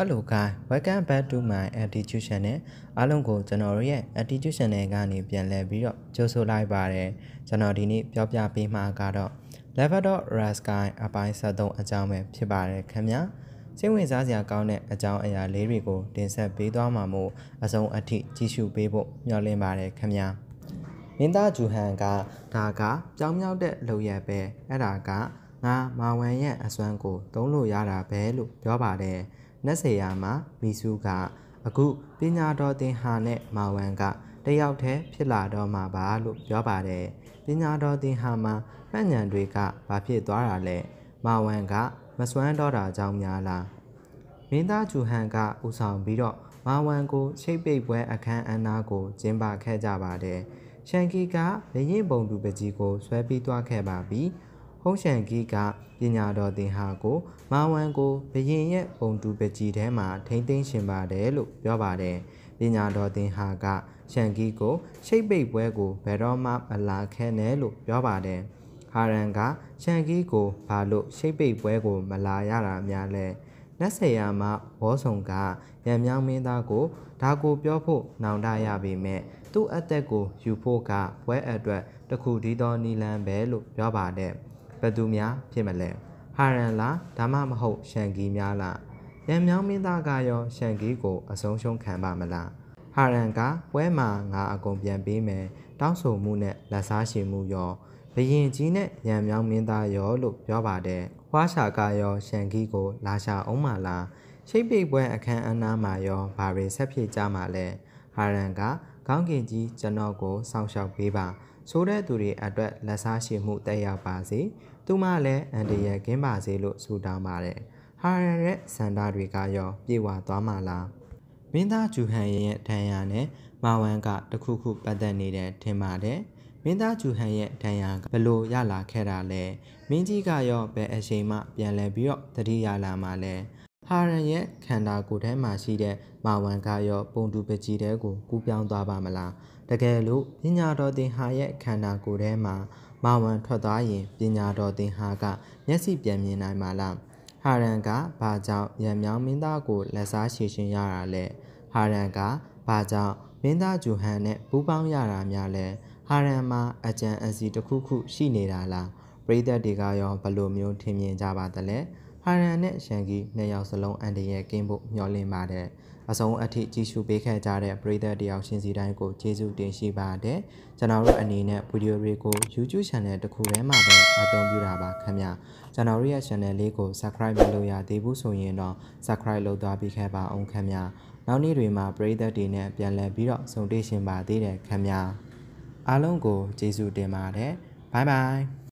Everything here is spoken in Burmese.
Hello guys welcome back to my attitude channel အားလုံးကိုကျွန်တော်တို့ရဲ့ attitude channel ကနေပြန်လည်ပြီးတော့ကြိုဆိုလိုက်ပါတယ်ကျွန်တော်ဒီနေ့ပြောပြပေးမှာကတော့ Labrador Rascal အပိုင်း73အကြောင်းပဲဖြစ်ပါတယ်ခင်ဗျာစိတ်ဝင်စားစရာကောင်းတဲ့အကြောင်းအရာလေးတွေကိုတင်ဆက်ပေးသွားမှာမို့အဆုံးအထိကြည့်ရှုပေးဖို့မျှော်လင့်ပါတယ်ခင်ဗျာမင်းသားဂျူဟန်ကဒါကကြောင်မြောက်တဲ့လုံရပဲအဲ့ဒါကငါမာဝမ်ရဲ့အစွမ်းကိုသုံးလို့ရတာပဲလို့ပြောပါတယ်။နတ်ဆေယာမှာမိစုကအခုပညာတော်သင်ဟာနဲ့မာဝံကတယောက်တည်းဖြစ်လာတော့မှာပါလို့ပြောပါတယ်ပညာတော်သင်ဟာမှာမှန်ဉဏ်တွေကဘာဖြစ်သွားတာလဲမာဝံကမစွမ်းတော့တာကြောင့်များလားမင်းသားဂျူဟန်ကဦးဆောင်ပြီးတော့မာဝံကိုရှိတ်ပိတ်ပွဲအခမ်းအနားကိုကျင်းပခဲ့ကြပါတယ်ရှန်ကီကဘရင်ပုံသူပကြီးကိုဆွဲပြီးသွားခဲ့ပါပြီဟုံးရှန်ကြီးကပညာတော်သင်ဟာကိုမာဝံကိုဘရင်ရဲ့ပုံတူပကြီးထဲမှာထိမ့်သိမ့်ရှင်ပါတယ်လို့ပြောပါတယ်ပညာတော်သင်ဟာက ရှန်ကြီးကိုရှိတ်ပိတ်ပွဲကိုဘယ်တော့မှမလာခဲနဲ့လို့ပြောပါတယ်ဟာရန်ကရှန်ကြီးကိုဘာလို့ရှိတ်ပိတ်ပွဲကို မလာရတာများလဲနတ်ဆရာမဘောဆောင်ကရံမြောင်းမင်းသားကိုဒါကိုပြောဖို့နှောင်တရပေမဲ့သူ့အသက်ကို ယူဖို့ကပွဲအတွက်တခုတည်းသောနီလန်ပဲလို့ပြောပါတယ်။ဘယ်သူများဖြစ်မလဲဟာရန်လားဒါမှမဟုတ်ရှန်ကီများလားရန်မြောင်းမင်းသားကရောရှန်ကီကိုအဆုံးရှုံးခံပါမလားဟာရန်ကပွဲမှာငါအကုန်ပြန်ပေးမယ်တောင်းဆိုမှုနဲ့လက်စားရှင်မှုရောဘရင်ကြီးနဲ့ရန်မြောင်းမင်းသားရောလို့ပြောပါတယ်ဟွာရှာကရော ရှန်ကီကိုလာရှာအောင်မလားရှိတ်ပိတ်ပွဲအခမ်းအနားမှာရောဘာတွေဆက်ဖြစ်ကြမှာလဲဟာရန်ကခေါင်းကင်ကြီးကျွန်တော်ကိုစောင့်ရှောက်ပေးပါဆိုတဲ့သူတွေအတွက်လက်စားရှိမှုတက်ရောက်ပါစေသူမလည်းအန်တရကင်းပါစေလို့ဆုတောင်းပါတယ်ဟာရန်ရဲ့စန္ဒတွေကရောပြေဝသွားမှလားမင်းသားဂျူဟန်ရဲ့ဒဏ်ရာနဲ့မာဝမ်က တခုခုပတ်သက်နေတယ်ထင်ပါတယ်မင်းသားဂျူဟန်ရဲ့ဒဏ်ရာဘလို့ရလာခဲ့တာလဲမင်းကြီးကရောဘယ်အချိန်မှ ပြန်လဲပြီးတော့တတိယလာမှလဲဟာရန်ရဲ့ခန္ဓာကိုယ်ထဲမှာရှိတဲ့မာဝန်ကရောပုံတူပကြီးတဲကိုကူးပြောင်းသွားပါမလားတကယ်လို့ပညာတော်သင်ဟာရဲ့ခန္ဓာကိုယ်ထဲမှာမာဝန်ထွက်သွားရင်ပညာတော်သင်ဟာကမျက်စိပြန်မြင်နိုင်မှာလားဟာရန်ကဘာကြောင့်ရံမြောင်းမင်းသားကိုလက်စားရှည်ရှင်ရတာလဲဟာရန်ကဘာကြောင့်မင်းသားဂျူဟန်နဲ့ပူးပေါင်းရတာများလဲဟာရန်မှာအကြံအစီတစ်ခုခုရှိနေတာလားပရိသတ်တွေကရောဘယ်လိုမျိုးထင်မြင်ကြပါသလဲဟာရန်နဲ့ရန်ကီနှစ်ယောက်စလုံးအန်ဒီရဲ့ကင်းဖို့မျှော်လင့်ပါတယ်။အဆုံးအထိကြည့်ရှုပေးခဲ့ကြတဲ့ပရိသတ်တယောက်ရှင်စီတိုင်းကိုကျေးဇူးတင်ရှိပါတယ်။ကျွန်တော်တို့အနေနဲ့ဗီဒီယိုတွေကို YouTube Channel တစ်ခုထဲမှာပဲအသုံးပြုတာပါခင်ဗျာ။ကျွန်တော်တို့ရဲ့ Channel လေးကို Subscribe မလုပ်ရသေးဘူးဆိုရင်တော့ Subscribe လုပ်သွားပြီးခဲ့ပါအောင်ခင်ဗျာ။နောက်နေ့တွေမှာပရိသတ်တွေနဲ့ပြန်လည်ပြီးတော့ဆုံတွေ့ရှင်ပါသေးတယ်ခင်ဗျာ။အားလုံးကိုကျေးဇူးတင်ပါတယ်။ဘိုင်ဘိုင်